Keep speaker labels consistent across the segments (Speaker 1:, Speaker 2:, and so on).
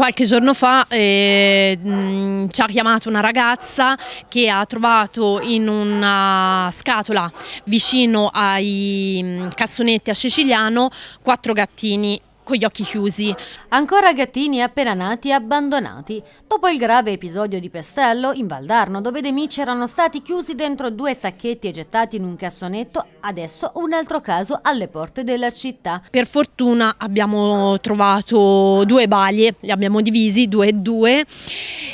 Speaker 1: qualche giorno fa eh, mh, ci ha chiamato una ragazza che ha trovato in una scatola vicino ai mh, cassonetti a Ceciliano quattro gattini con gli occhi chiusi. Ancora gattini
Speaker 2: appena nati e abbandonati. Dopo il grave episodio di Pestello, in Valdarno, dove dei mici erano stati chiusi dentro due sacchetti e gettati in un cassonetto, adesso un altro caso alle
Speaker 1: porte della città. Per fortuna abbiamo trovato due balie, li abbiamo divisi, due e due.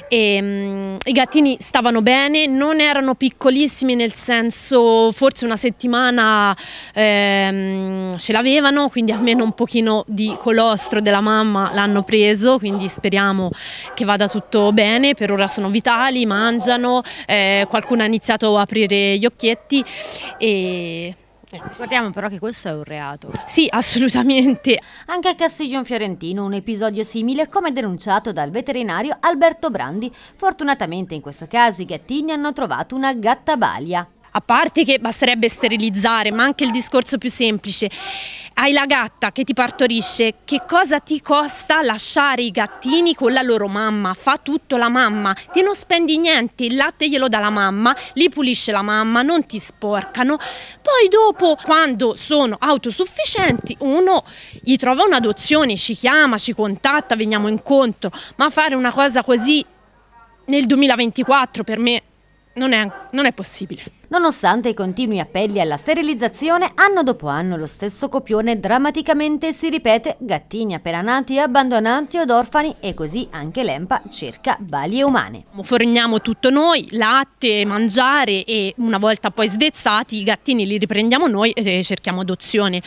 Speaker 1: E, um, I gattini stavano bene, non erano piccolissimi nel senso forse una settimana ehm, ce l'avevano, quindi almeno un pochino di colostro della mamma l'hanno preso, quindi speriamo che vada tutto bene, per ora sono vitali, mangiano, eh, qualcuno ha iniziato a aprire gli occhietti e eh. Ricordiamo però che questo è un
Speaker 2: reato. Sì, assolutamente. Anche a Castiglion Fiorentino un episodio simile come denunciato dal veterinario Alberto Brandi. Fortunatamente in questo caso i gattini hanno trovato
Speaker 1: una gattabalia a parte che basterebbe sterilizzare, ma anche il discorso più semplice. Hai la gatta che ti partorisce, che cosa ti costa lasciare i gattini con la loro mamma? Fa tutto la mamma, ti non spendi niente, il latte glielo dà la mamma, li pulisce la mamma, non ti sporcano. Poi dopo, quando sono autosufficienti, uno gli trova un'adozione, ci chiama, ci contatta, veniamo incontro, ma fare una cosa così nel 2024 per me non è,
Speaker 2: non è possibile. Nonostante i continui appelli alla sterilizzazione, anno dopo anno lo stesso copione drammaticamente si ripete gattini appena nati, abbandonati ed orfani e
Speaker 1: così anche l'EMPA cerca balie umane. Forniamo tutto noi, latte, mangiare e una volta poi svezzati i gattini li riprendiamo noi e cerchiamo adozione.